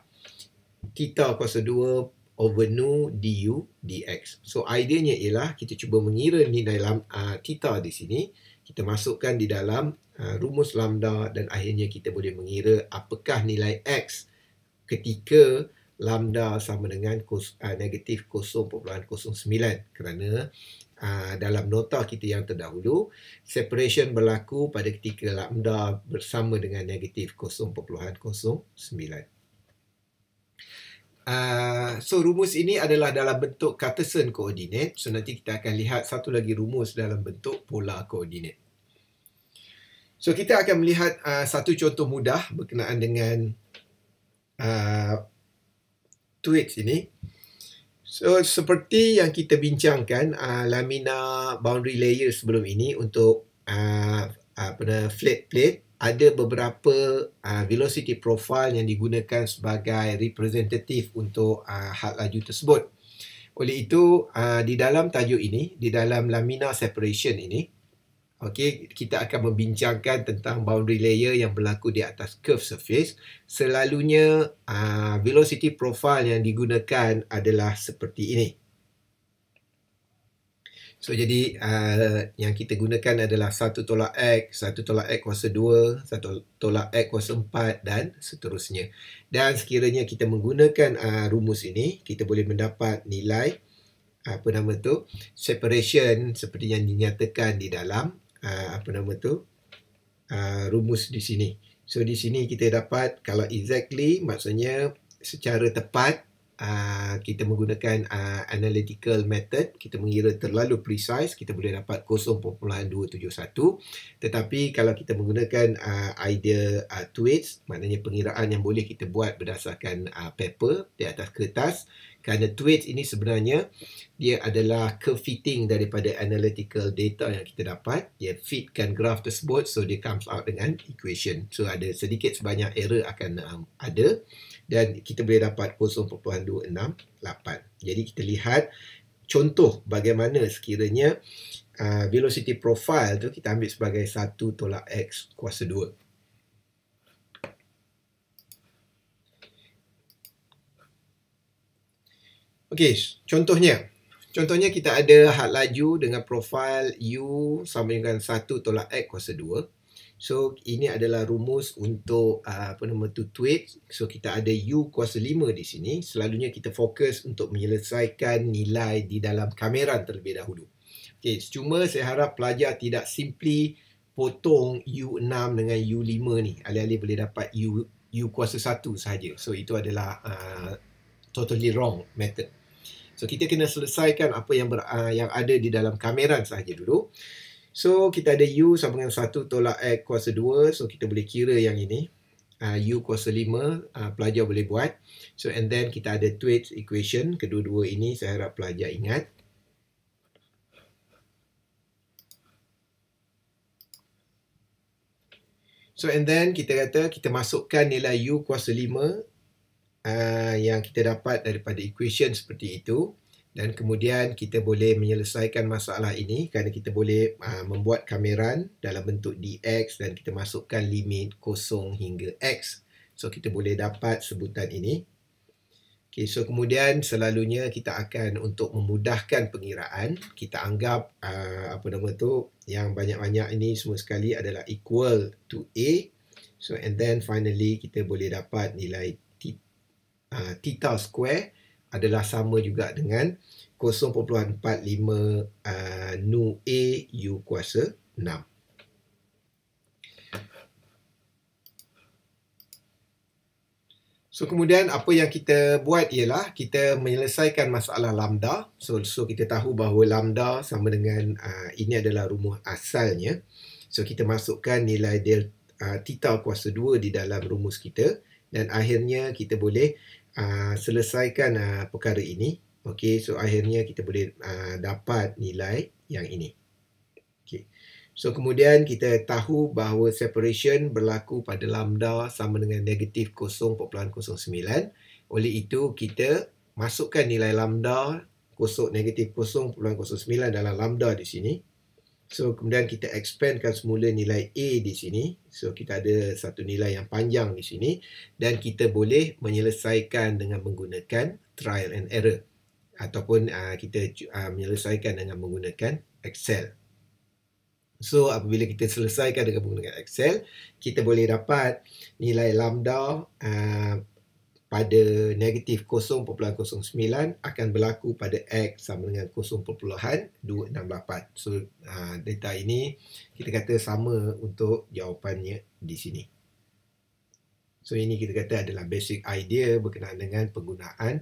theta kuasa 2 over nu du dx. So ideanya ialah kita cuba mengira nilai lambda uh, theta di sini, kita masukkan di dalam uh, rumus lambda dan akhirnya kita boleh mengira apakah nilai x uh, ketika lambda sama dengan ah, negatif 0.09 kerana ah, dalam nota kita yang terdahulu separation berlaku pada ketika lambda bersama dengan negatif 0.09 Uh, ah, so rumus ini adalah dalam bentuk Cartesian koordinat. So nanti kita akan lihat satu lagi rumus dalam bentuk pola koordinat. So kita akan melihat uh, satu contoh mudah berkenaan dengan uh, tweets ini. So seperti yang kita bincangkan uh, lamina boundary layer sebelum ini untuk uh, apa nama flat plate ada beberapa uh, velocity profile yang digunakan sebagai representative untuk uh, had laju tersebut. Oleh itu uh, di dalam tajuk ini di dalam lamina separation ini Okey, kita akan membincangkan tentang boundary layer yang berlaku di atas curve surface. Selalunya uh, velocity profile yang digunakan adalah seperti ini. So jadi uh, yang kita gunakan adalah satu tolak x, satu tolak x kuasa 2, satu tolak x kuasa 4 dan seterusnya. Dan sekiranya kita menggunakan uh, rumus ini, kita boleh mendapat nilai apa nama tu separation seperti yang dinyatakan di dalam uh, apa nama tu uh, rumus di sini. So di sini kita dapat kalau exactly maksudnya secara tepat uh, kita menggunakan uh, analytical method kita mengira terlalu precise kita boleh dapat 0.271 tetapi kalau kita menggunakan uh, idea uh, tweets maknanya pengiraan yang boleh kita buat berdasarkan uh, paper di atas kertas kerana tweet ini sebenarnya dia adalah kefitting daripada analytical data yang kita dapat dia fitkan graf tersebut so dia comes out dengan equation so ada sedikit sebanyak error akan um, ada dan kita boleh dapat 0.268 jadi kita lihat contoh bagaimana sekiranya uh, velocity profile tu kita ambil sebagai satu tolak x kuasa 2 Okey, contohnya. Contohnya kita ada had laju dengan profil U sama dengan 1 tolak X kuasa 2. So, ini adalah rumus untuk uh, apa nama tu tweet. So, kita ada U kuasa 5 di sini. Selalunya kita fokus untuk menyelesaikan nilai di dalam kamera terlebih dahulu. Okey, cuma saya harap pelajar tidak simply potong U6 dengan U5 ni. Alih-alih boleh dapat U, U kuasa 1 sahaja. So, itu adalah uh, totally wrong method. So kita kena selesaikan apa yang ber, uh, yang ada di dalam kameran sahaja dulu. So kita ada U sama dengan 1 tolak X kuasa 2. So kita boleh kira yang ini. Uh, U kuasa 5 uh, ah, pelajar boleh buat. So and then kita ada tweet equation. Kedua-dua ini saya harap pelajar ingat. So and then kita kata kita masukkan nilai U kuasa 5 Uh, yang kita dapat daripada equation seperti itu dan kemudian kita boleh menyelesaikan masalah ini kerana kita boleh uh, membuat kameran dalam bentuk dx dan kita masukkan limit kosong hingga x so kita boleh dapat sebutan ini okay, so kemudian selalunya kita akan untuk memudahkan pengiraan kita anggap uh, apa nama tu yang banyak-banyak ini semua sekali adalah equal to a so and then finally kita boleh dapat nilai uh, ah, tau square adalah sama juga dengan 0.45 uh, ah, nu A U kuasa 6. So kemudian apa yang kita buat ialah kita menyelesaikan masalah lambda. So, so kita tahu bahawa lambda sama dengan uh, ini adalah rumus asalnya. So kita masukkan nilai delta uh, tita kuasa 2 di dalam rumus kita dan akhirnya kita boleh Uh, selesaikan uh, perkara ini. Okey, so akhirnya kita boleh uh, dapat nilai yang ini. Okey. So kemudian kita tahu bahawa separation berlaku pada lambda sama dengan negatif 0.09. Oleh itu kita masukkan nilai lambda kosok negatif 0.09 dalam lambda di sini. So kemudian kita expandkan semula nilai A di sini. So kita ada satu nilai yang panjang di sini dan kita boleh menyelesaikan dengan menggunakan trial and error ataupun uh, kita uh, menyelesaikan dengan menggunakan Excel. So apabila kita selesaikan dengan menggunakan Excel, kita boleh dapat nilai lambda uh, pada negatif 0.09 akan berlaku pada X sama dengan 0.268. So uh, data ini kita kata sama untuk jawapannya di sini. So ini kita kata adalah basic idea berkenaan dengan penggunaan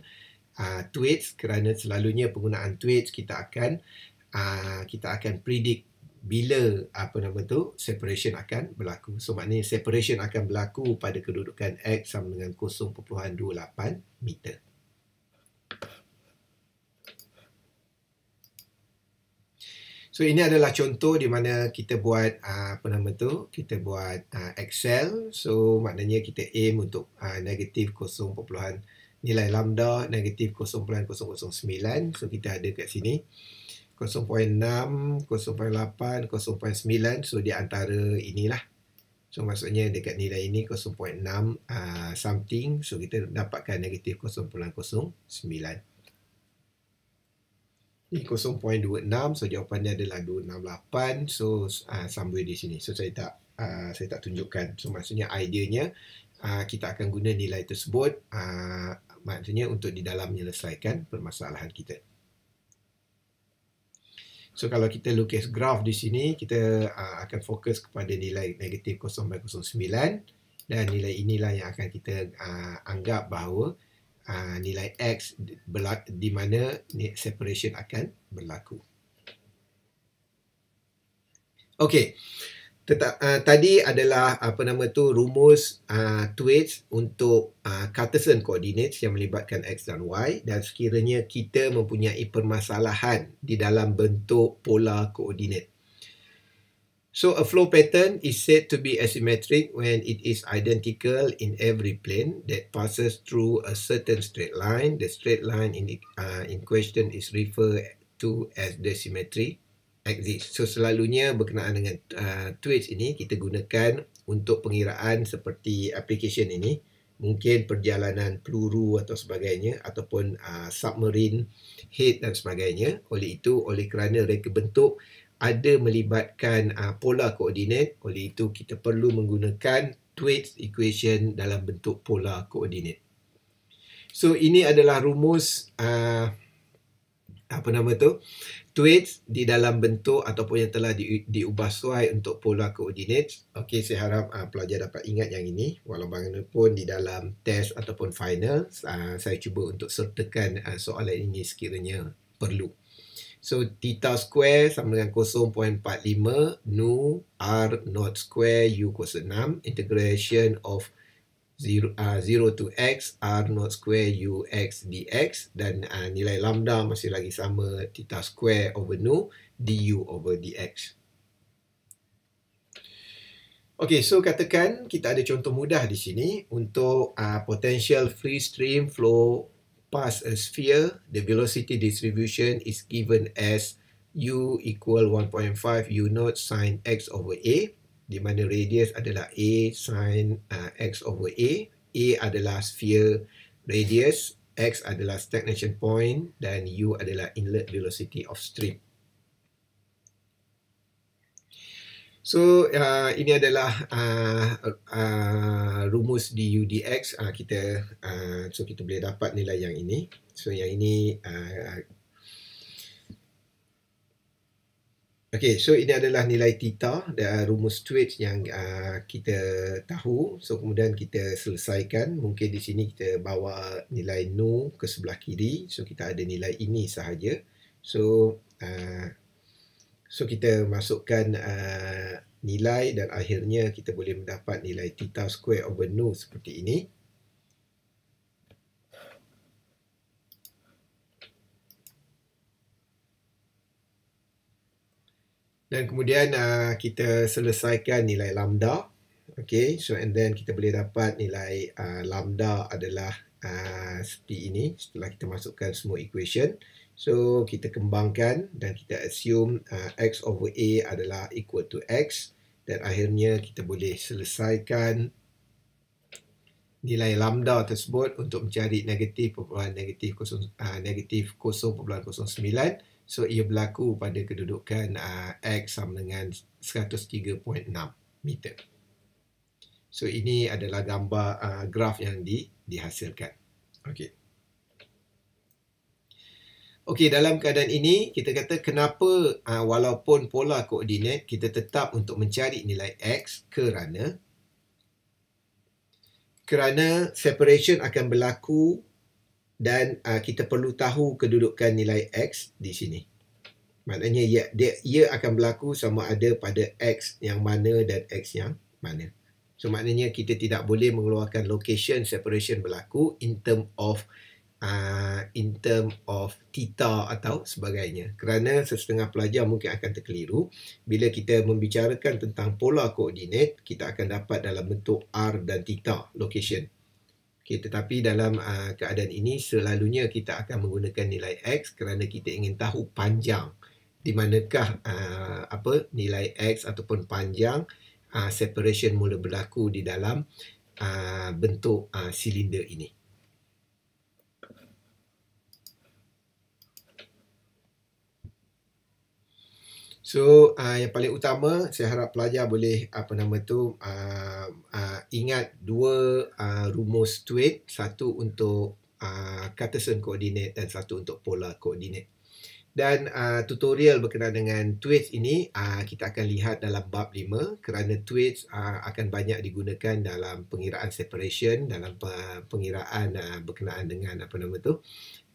uh, tweets kerana selalunya penggunaan tweets kita akan uh, kita akan predict bila apa nama tu separation akan berlaku. So maknanya separation akan berlaku pada kedudukan X sama dengan 0.28 meter. So ini adalah contoh di mana kita buat ah, apa nama tu kita buat ah, Excel. So maknanya kita aim untuk ah, negatif 0.28 nilai lambda negatif 0.009 so kita ada kat sini 0.6, 0.8, 0.9 so di antara inilah. So maksudnya dekat nilai ini 0.6 uh, ah, something so kita dapatkan negatif 0.09. Ini 0.26 so jawapannya adalah 268 so uh, sambung di sini. So saya tak uh, saya tak tunjukkan. So maksudnya ideanya uh, kita akan guna nilai tersebut uh, maksudnya untuk di dalam menyelesaikan permasalahan kita. So kalau kita lukis graf di sini, kita uh, akan fokus kepada nilai negatif 0 by 0.9 dan nilai inilah yang akan kita uh, anggap bahawa uh, nilai X di mana separation akan berlaku. Okay tetap uh, tadi adalah apa nama tu rumus uh, ah, twitch untuk uh, ah, cartesian coordinates yang melibatkan x dan y dan sekiranya kita mempunyai permasalahan di dalam bentuk pola koordinat so a flow pattern is said to be asymmetric when it is identical in every plane that passes through a certain straight line the straight line in the, uh, in question is referred to as the symmetry exit. So selalunya berkenaan dengan uh, Twitch ini kita gunakan untuk pengiraan seperti application ini mungkin perjalanan peluru atau sebagainya ataupun uh, submarine head dan sebagainya oleh itu oleh kerana reka bentuk ada melibatkan uh, pola koordinat oleh itu kita perlu menggunakan Twaits equation dalam bentuk pola koordinat so ini adalah rumus uh, apa nama tu tweets di dalam bentuk ataupun yang telah di, diubah suai untuk pola coordinates okey saya harap uh, pelajar dapat ingat yang ini walaupun di dalam test ataupun final uh, saya cuba untuk sertakan uh, soalan ini sekiranya perlu so theta square sama dengan 0.45 nu r not square u kuasa 6 integration of 0 uh, to x r naught square u x dx dan uh, nilai lambda masih lagi sama theta square over nu du over dx. Okey, so katakan kita ada contoh mudah di sini untuk uh, potential free stream flow past a sphere. The velocity distribution is given as u equal 1.5 u naught sine x over a di mana radius adalah A sin uh, X over A. A adalah sphere radius, X adalah stagnation point dan U adalah inlet velocity of stream. So uh, ini adalah uh, uh, rumus di UDX uh, kita uh, so kita boleh dapat nilai yang ini. So yang ini uh, Okay, so ini adalah nilai tita dan rumus tweet yang uh, kita tahu. So, kemudian kita selesaikan. Mungkin di sini kita bawa nilai nu ke sebelah kiri. So, kita ada nilai ini sahaja. So, uh, so kita masukkan uh, nilai dan akhirnya kita boleh mendapat nilai tita square over nu seperti ini. dan kemudian uh, kita selesaikan nilai lambda okay so and then kita boleh dapat nilai uh, lambda adalah uh, p ini setelah kita masukkan semua equation so kita kembangkan dan kita assume uh, x over a adalah equal to x dan akhirnya kita boleh selesaikan nilai lambda tersebut untuk mencari negatif perpuluhan negatif 0.09 So ia berlaku pada kedudukan uh, X sama dengan 103.6 meter. So ini adalah gambar uh, graf yang di, dihasilkan. Okey. Okey, dalam keadaan ini kita kata kenapa uh, walaupun pola koordinat kita tetap untuk mencari nilai X kerana kerana separation akan berlaku dan uh, kita perlu tahu kedudukan nilai x di sini. Maknanya ia, dia, ia akan berlaku sama ada pada x yang mana dan x yang mana. So maknanya kita tidak boleh mengeluarkan location separation berlaku in term of uh, in term of theta atau sebagainya. Kerana sesetengah pelajar mungkin akan terkeliru bila kita membicarakan tentang pola koordinat kita akan dapat dalam bentuk r dan theta location. Okay, tetapi dalam uh, keadaan ini selalunya kita akan menggunakan nilai x kerana kita ingin tahu panjang di manakah uh, apa nilai x ataupun panjang uh, separation mula berlaku di dalam uh, bentuk uh, silinder ini. So uh, yang paling utama saya harap pelajar boleh apa nama tu uh, uh, ingat dua uh, rumus tweet satu untuk uh, Cartesian coordinate dan satu untuk polar koordinat Dan uh, tutorial berkenaan dengan tweet ini uh, kita akan lihat dalam bab 5 kerana tweet uh, akan banyak digunakan dalam pengiraan separation dalam uh, pengiraan uh, berkenaan dengan apa nama tu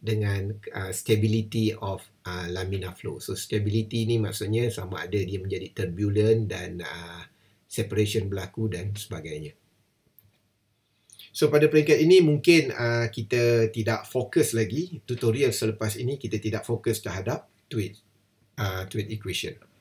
dengan uh, stability of uh, lamina flow. So stability ni maksudnya sama ada dia menjadi turbulent dan uh, separation berlaku dan sebagainya. So pada peringkat ini mungkin uh, kita tidak fokus lagi tutorial selepas ini kita tidak fokus terhadap tweet uh, tweet equation.